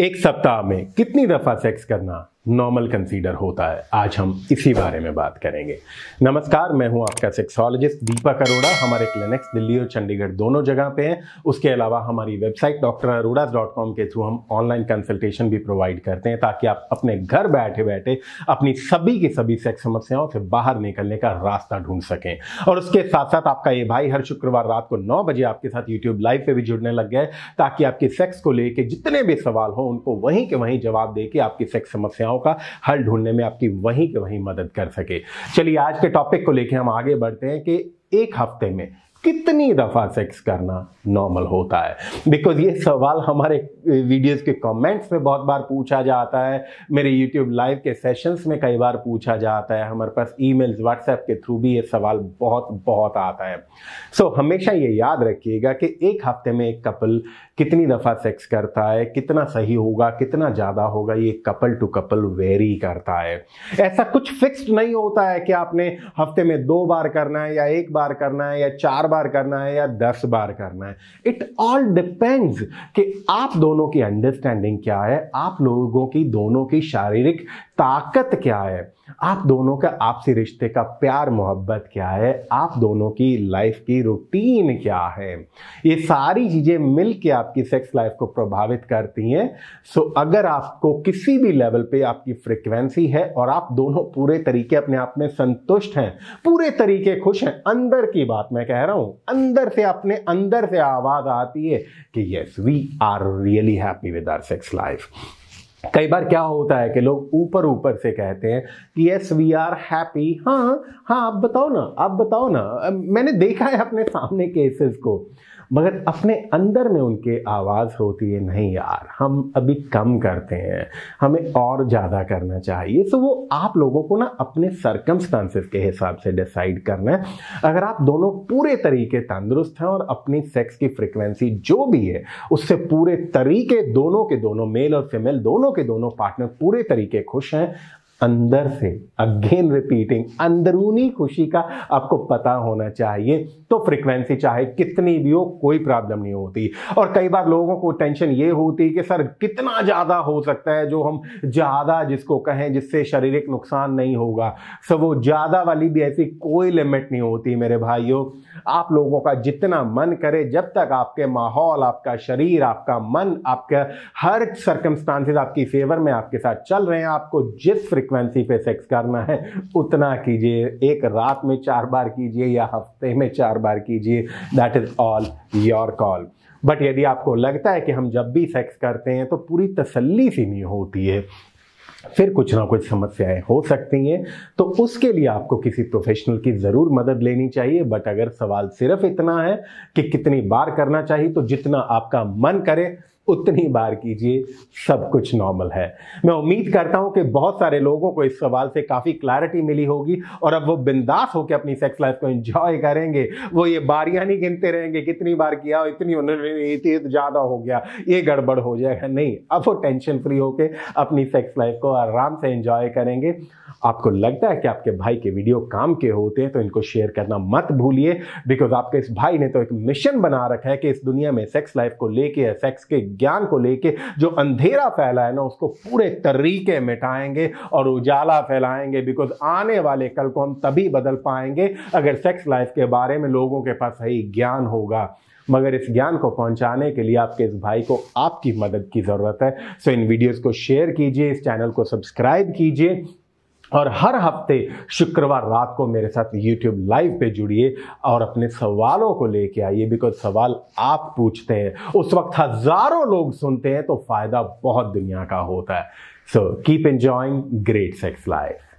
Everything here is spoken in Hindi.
एक सप्ताह में कितनी दफा सेक्स करना नॉर्मल कंसीडर होता है आज हम इसी बारे में बात करेंगे नमस्कार मैं हूं आपका सेक्सोलॉजिस्ट दीपक अरोड़ा हमारे क्लिनिक्स दिल्ली और चंडीगढ़ दोनों जगह पे हैं उसके अलावा हमारी website doctor Arora dot com के थ्रू हम ऑनलाइन कंसल्टेशन भी प्रोवाइड करते हैं ताकि आप अपने घर बैठे बैठे अपनी सभी की सभी सेक्स समस्याओं से बाहर निकलने का रास्ता ढूंढ सकें और उसके साथ साथ आपका ये भाई हर शुक्रवार रात को नौ बजे आपके साथ यूट्यूब लाइव पर भी जुड़ने लग गए ताकि आपके सेक्स को लेके जितने भी सवाल हों उनको वहीं के वहीं जवाब दे के आपकी सेक्स समस्याओं का हल ढूंढने में आपकी वहीं के वहीं मदद कर सके चलिए आज के टॉपिक को लेकर हम आगे बढ़ते हैं कि एक हफ्ते में कितनी दफ़ा सेक्स करना नॉर्मल होता है बिकॉज ये सवाल हमारे वीडियोस के कमेंट्स में बहुत बार पूछा जाता है मेरे यूट्यूब लाइव के सेशंस में कई बार पूछा जाता है हमारे पास मेल्स व्हाट्सएप के थ्रू भी ये सवाल बहुत बहुत आता है सो so, हमेशा ये याद रखिएगा कि एक हफ्ते में एक कपल कितनी दफ़ा सेक्स करता है कितना सही होगा कितना ज़्यादा होगा ये कपल टू कपल वेरी करता है ऐसा कुछ फिक्स्ड नहीं होता है कि आपने हफ्ते में दो बार करना है या एक बार करना है या चार बार करना है या दस बार करना है इट ऑल डिपेंड्स कि आप दोनों की अंडरस्टैंडिंग क्या है आप लोगों की दोनों की शारीरिक ताकत क्या है आप दोनों का आपसी रिश्ते का प्यार मोहब्बत क्या है आप दोनों की लाइफ की रूटीन क्या है ये सारी चीज़ें मिलकर आपकी सेक्स लाइफ को प्रभावित करती हैं सो अगर आपको किसी भी लेवल पे आपकी फ्रिक्वेंसी है और आप दोनों पूरे तरीके अपने आप में संतुष्ट हैं पूरे तरीके खुश हैं अंदर की बात मैं कह रहा हूं हो अंदर से अपने अंदर से आवाज आती है कि yes we are really happy with our sex life कई बार क्या होता है कि लोग ऊपर ऊपर से कहते हैं कि यस वी आर हैप्पी हाँ हाँ आप हाँ, बताओ ना आप बताओ ना मैंने देखा है अपने सामने केसेस को मगर अपने अंदर में उनके आवाज़ होती है नहीं यार हम अभी कम करते हैं हमें और ज़्यादा करना चाहिए तो वो आप लोगों को ना अपने सरकमस्टांसिस के हिसाब से डिसाइड करना है अगर आप दोनों पूरे तरीके तंदुरुस्त हैं और अपनी सेक्स की फ्रिक्वेंसी जो भी है उससे पूरे तरीके दोनों के दोनों मेल और फीमेल दोनों के दोनों पार्टनर पूरे तरीके खुश हैं अंदर से अगेन रिपीटिंग अंदरूनी खुशी का आपको पता होना चाहिए तो फ्रीक्वेंसी चाहे कितनी भी हो कोई प्रॉब्लम नहीं होती और कई बार लोगों को टेंशन ये होती है कि सर कितना ज़्यादा हो सकता है जो हम ज़्यादा जिसको कहें जिससे शारीरिक नुकसान नहीं होगा सर वो ज़्यादा वाली भी ऐसी कोई लिमिट नहीं होती मेरे भाइयों आप लोगों का जितना मन करे जब तक आपके माहौल आपका शरीर आपका मन आपका हर सर्कमस्टांसिस आपकी फेवर में आपके साथ चल रहे हैं आपको जिस फ्रिक्वेंसी पे सेक्स करना है उतना कीजिए एक रात में चार बार कीजिए या हफ्ते में चार बार कीजिए that is all your call but यदि आपको लगता है कि हम जब भी सेक्स करते हैं तो पूरी तसल्ली सी नहीं होती है फिर कुछ ना कुछ समस्याएं हो सकती हैं तो उसके लिए आपको किसी प्रोफेशनल की ज़रूर मदद लेनी चाहिए बट अगर सवाल सिर्फ इतना है कि कितनी बार करना चाहिए तो जितना आपका मन करे उतनी बार कीजिए सब कुछ नॉर्मल है मैं उम्मीद करता हूं कि बहुत सारे लोगों को इस सवाल से काफ़ी क्लैरिटी मिली होगी और अब वो बिंदास होकर अपनी सेक्स लाइफ को एंजॉय करेंगे वो ये बारियां नहीं गिनते रहेंगे कितनी बार किया इतनी ज़्यादा हो गया ये गड़बड़ हो जाएगा नहीं अब वो टेंशन फ्री होके अपनी सेक्स लाइफ को आराम से एंजॉय करेंगे आपको लगता है कि आपके भाई के वीडियो काम के होते हैं तो इनको शेयर करना मत भूलिए बिकॉज आपके इस भाई ने तो एक मिशन बना रखा है कि इस दुनिया में सेक्स लाइफ को लेके सेक्स के विज्ञान को लेके जो अंधेरा फैला है ना उसको पूरे तरीके मिटाएंगे और उजाला फैलाएंगे बिकॉज आने वाले कल को हम तभी बदल पाएंगे अगर सेक्स लाइफ के बारे में लोगों के पास सही ज्ञान होगा मगर इस ज्ञान को पहुंचाने के लिए आपके इस भाई को आपकी मदद की ज़रूरत है सो so, इन वीडियोस को शेयर कीजिए इस चैनल को सब्सक्राइब कीजिए और हर हफ्ते शुक्रवार रात को मेरे साथ यूट्यूब लाइव पे जुड़िए और अपने सवालों को लेके आइए बिकॉज सवाल आप पूछते हैं उस वक्त हजारों लोग सुनते हैं तो फायदा बहुत दुनिया का होता है so keep enjoying great sex life